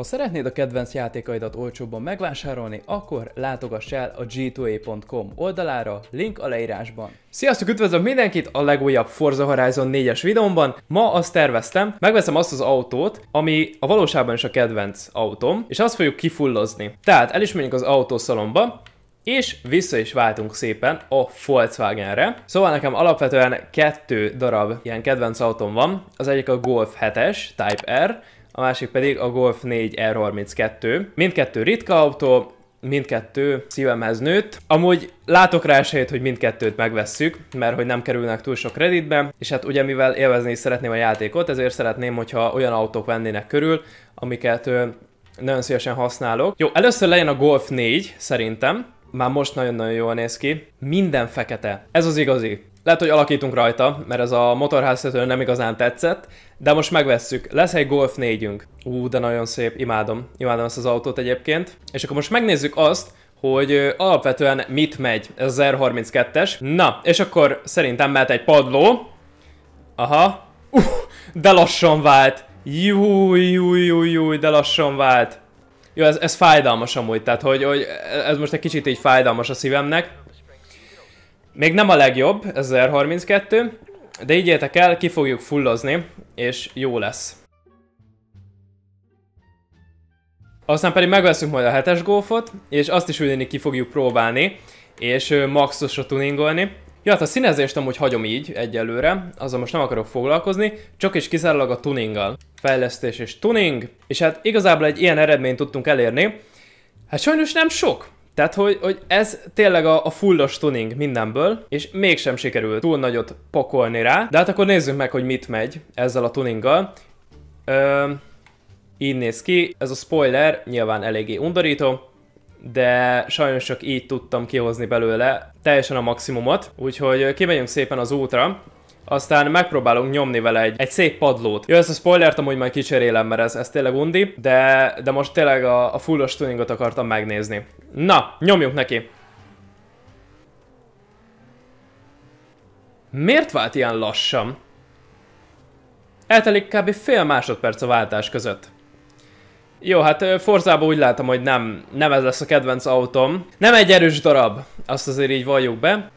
Ha szeretnéd a kedvenc játékaidat olcsóbban megvásárolni, akkor látogass el a g2a.com oldalára, link a leírásban. Sziasztok, üdvözlöm mindenkit a legújabb Forza Horizon 4-es videómban. Ma azt terveztem, megveszem azt az autót, ami a valóságban is a kedvenc autóm, és azt fogjuk kifullozni. Tehát el is menjünk az autószalomba, és vissza is váltunk szépen a Volkswagenre. Szóval nekem alapvetően kettő darab ilyen kedvenc autóm van. Az egyik a Golf 7-es Type R, a másik pedig a Golf 4 R32. Mindkettő ritka autó, mindkettő szívemhez nőtt. Amúgy látok rá esélyt, hogy mindkettőt megvesszük, mert hogy nem kerülnek túl sok kreditbe, és hát ugye mivel élvezni is szeretném a játékot, ezért szeretném, hogyha olyan autók vennének körül, amiket nagyon szívesen használok. Jó, először legyen a Golf 4, szerintem. Már most nagyon-nagyon jól néz ki. Minden fekete. Ez az igazi. Lehet, hogy alakítunk rajta, mert ez a motorháztető nem igazán tetszett, de most megvesszük. Lesz egy Golf 4-ünk. Ú, de nagyon szép, imádom. Imádom ezt az autót egyébként. És akkor most megnézzük azt, hogy alapvetően mit megy ez az R32-es. Na, és akkor szerintem mehet egy padló. Aha. Uh, de lassan vált. Júj, júj, júj, júj, de lassan vált. Jó, ez, ez fájdalmas amúgy, tehát hogy, hogy ez most egy kicsit így fájdalmas a szívemnek. Még nem a legjobb, 1032, de ígyétek el, ki fogjuk fullozni, és jó lesz. Aztán pedig megveszünk majd a 7-es golfot, és azt is ugyanígy ki fogjuk próbálni, és maxosra tuningolni. Ja, hát a színezést amúgy hagyom így egyelőre, azzal most nem akarok foglalkozni, csak is kizárólag a tuninggal. Fejlesztés és tuning, és hát igazából egy ilyen eredményt tudtunk elérni. Hát sajnos nem sok, tehát, hogy, hogy ez tényleg a, a fullos tuning mindenből, és mégsem sikerült túl nagyot pakolni rá. De hát akkor nézzük meg, hogy mit megy ezzel a tuninggal. Ö, így néz ki, ez a spoiler nyilván eléggé undorító, de sajnos csak így tudtam kihozni belőle teljesen a maximumot, úgyhogy kimegyünk szépen az útra, aztán megpróbálunk nyomni vele egy, egy szép padlót. Jó, ezt a spoilert amúgy majd kicserélem, mert ez, ez tényleg undi, de, de most tényleg a, a fullos tuningot akartam megnézni. Na, nyomjuk neki! Miért vált ilyen lassan? Eltelik kb. fél másodperc a váltás között. Jó, hát Forzában úgy látom, hogy nem, nem ez lesz a kedvenc autóm. Nem egy erős darab, azt azért így valljuk be.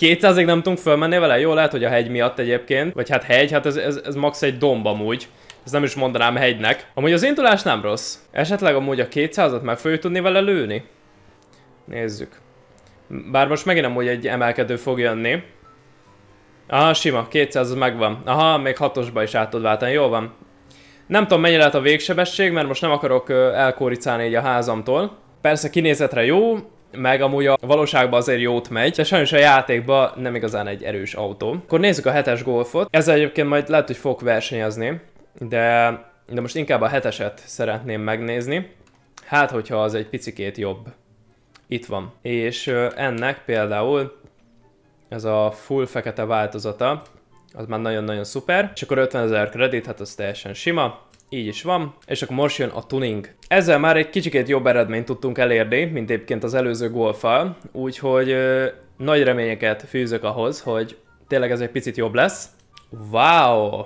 200-ig nem tudunk fölmenni vele? Jó, lehet, hogy a hegy miatt egyébként. Vagy hát hegy, hát ez, ez, ez max egy domb amúgy. Ez nem is mondanám hegynek. Amúgy az indulás nem rossz. Esetleg amúgy a 200-at meg fogjuk tudni vele lőni? Nézzük. Bár most megint amúgy egy emelkedő fog jönni. Aha, sima, 200 az megvan. Aha, még hatosba is át tud váltani, jól van. Nem tudom, mennyi lehet a végsebesség, mert most nem akarok elkóricálni így a házamtól. Persze kinézetre jó, meg amúgy a valóságban azért jót megy, de sajnos a játékban nem igazán egy erős autó. Akkor nézzük a hetes golfot. Ez egyébként majd lehet, hogy fog versenyezni, de, de most inkább a heteset szeretném megnézni. Hát, hogyha az egy picikét jobb. Itt van. És ennek például ez a full fekete változata, az már nagyon-nagyon szuper. És akkor 50 ezer kredit, hát az teljesen sima. Így is van, és akkor most jön a tuning. Ezzel már egy kicsikét jobb eredményt tudtunk elérni, mint éppként az előző golfal, úgyhogy ö, nagy reményeket fűzök ahhoz, hogy tényleg ez egy picit jobb lesz. Wow!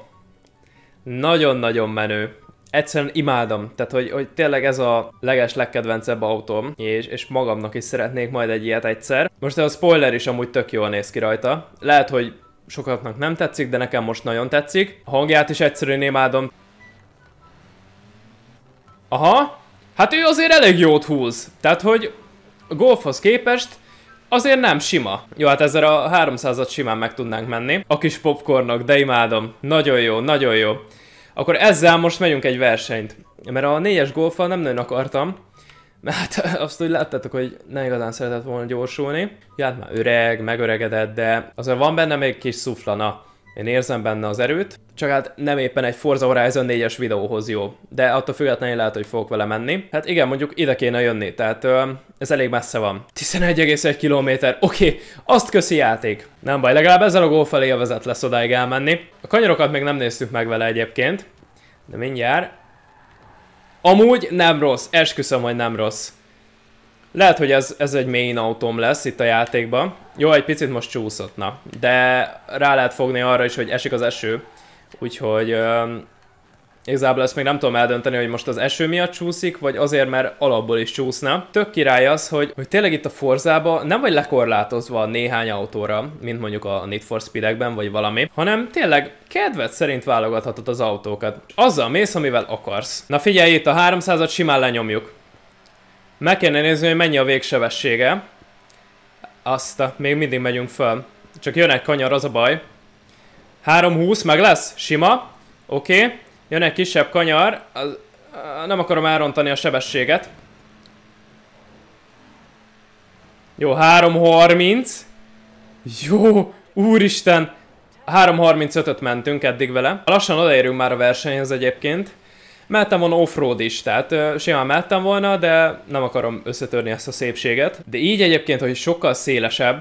Nagyon-nagyon menő. Egyszerűen imádom, tehát hogy, hogy tényleg ez a leges legkedvencebb autóm, és, és magamnak is szeretnék majd egy ilyet egyszer. Most a spoiler is amúgy tök jól néz ki rajta. Lehet, hogy sokatnak nem tetszik, de nekem most nagyon tetszik. A hangját is egyszerűen imádom. Aha, hát ő azért elég jót húz. Tehát, hogy a golfhoz képest azért nem sima. Jó, hát ezzel a 300-at simán meg tudnánk menni. A kis popcornok, de imádom. Nagyon jó, nagyon jó. Akkor ezzel most megyünk egy versenyt. Mert a négyes golfal nem nagyon akartam. Mert hát azt úgy láttátok, hogy nem igazán szeretett volna gyorsulni. Ját már öreg, megöregedett, de azért van benne még kis szuflana. Én érzem benne az erőt, csak hát nem éppen egy Forza Horizon 4-es videóhoz jó, de attól függetlenül lehet, hogy fogok vele menni. Hát igen, mondjuk ide kéne jönni, tehát ö, ez elég messze van. 11,1 km, oké, okay, azt köszi játék. Nem baj, legalább ezzel a gól felé a vezet lesz odáig elmenni. A kanyarokat még nem néztük meg vele egyébként, de mindjárt. Amúgy nem rossz, esküszöm, hogy nem rossz. Lehet, hogy ez, ez egy main autóm lesz itt a játékban. Jó, egy picit most csúszott, na. De rá lehet fogni arra is, hogy esik az eső. Úgyhogy um, igazából ezt még nem tudom eldönteni, hogy most az eső miatt csúszik, vagy azért, mert alapból is csúszna. Tök király az, hogy, hogy tényleg itt a Forzába nem vagy lekorlátozva néhány autóra, mint mondjuk a Need for Speed-ekben, vagy valami, hanem tényleg kedved szerint válogathatod az autókat. Azzal mész, amivel akarsz. Na figyelj, itt a 300-at simán lenyomjuk. Meg kellene nézni, hogy mennyi a végsebessége. Azt, még mindig megyünk föl. Csak jön egy kanyar, az a baj. 3-20 meg lesz? Sima. Oké. Okay. Jön egy kisebb kanyar. Az, nem akarom elrontani a sebességet. Jó, 3.30. Jó, úristen. 3.35-öt mentünk eddig vele. Lassan odaérünk már a versenyhez egyébként mehettem volna offroad is, tehát ö, simán mehettem volna, de nem akarom összetörni ezt a szépséget. De így egyébként, hogy sokkal szélesebb,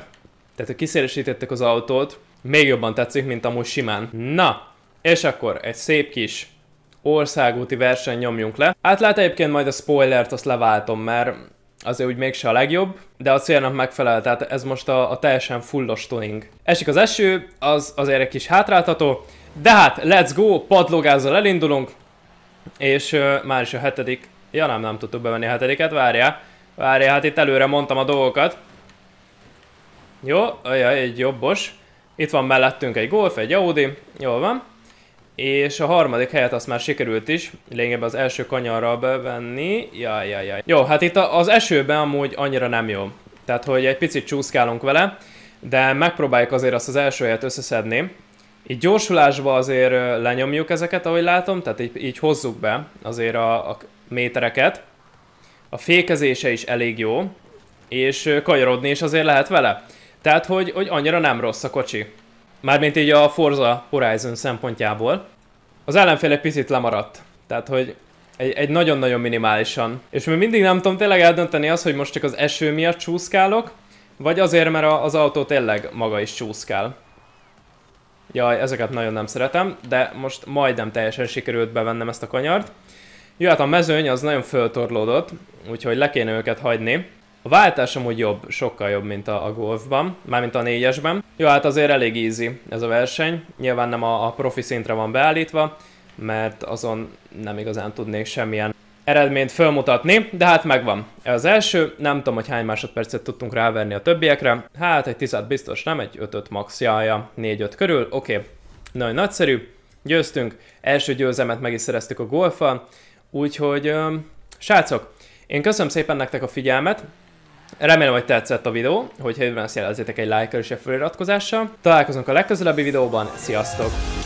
tehát hogy kiszélesítettek az autót, még jobban tetszik, mint amúgy simán. Na, és akkor egy szép kis országúti verseny nyomjunk le. Hát lehet egyébként majd a spoilert azt leváltom, mert azért úgy mégse a legjobb, de a célnak megfelel, tehát ez most a, a teljesen fullos tuning. Esik az eső, az azért egy kis hátráltató, de hát let's go, padlogázzal elindulunk, és uh, már is a hetedik, ja nem, nem tudtuk bevenni a hetediket, várjál, várjál, hát itt előre mondtam a dolgokat. Jó, ajaj, egy jobbos. Itt van mellettünk egy Golf, egy Audi, jól van. És a harmadik helyet azt már sikerült is, lényegében az első kanyarra bevenni. Jaj, jaj, jaj. Jó, hát itt az esőben amúgy annyira nem jó. Tehát, hogy egy picit csúszkálunk vele, de megpróbáljuk azért azt az első helyet összeszedni. Így gyorsulásba azért lenyomjuk ezeket, ahogy látom, tehát így, így hozzuk be azért a, a métereket. A fékezése is elég jó, és kanyarodni is azért lehet vele. Tehát, hogy, hogy annyira nem rossz a kocsi. Mármint így a Forza Horizon szempontjából. Az ellenfél egy picit lemaradt. Tehát, hogy egy nagyon-nagyon minimálisan. És még mindig nem tudom tényleg eldönteni az, hogy most csak az eső miatt csúszkálok, vagy azért, mert az autó tényleg maga is csúszkál. Jaj, ezeket nagyon nem szeretem, de most majdnem teljesen sikerült bevennem ezt a kanyart. Jó, hát a mezőny az nagyon föltorlódott, úgyhogy le kéne őket hagyni. A váltás amúgy jobb, sokkal jobb, mint a, golfban, mármint a négyesben. Jó, hát azért elég easy ez a verseny, nyilván nem a, a profi szintre van beállítva, mert azon nem igazán tudnék semmilyen eredményt fölmutatni, de hát megvan. Az első, nem tudom, hogy hány másodpercet tudtunk ráverni a többiekre, hát egy tizet biztos nem, egy 5-5 max jaja, 4-5 körül, oké, okay. nagyon nagyszerű, győztünk, első győzelmet meg is szereztük a golfa, úgyhogy ö, srácok, én köszönöm szépen nektek a figyelmet, Remélem, hogy tetszett a videó, hogyha jövőben azt jelezzétek egy like-kal és egy feliratkozással. Találkozunk a legközelebbi videóban, sziasztok!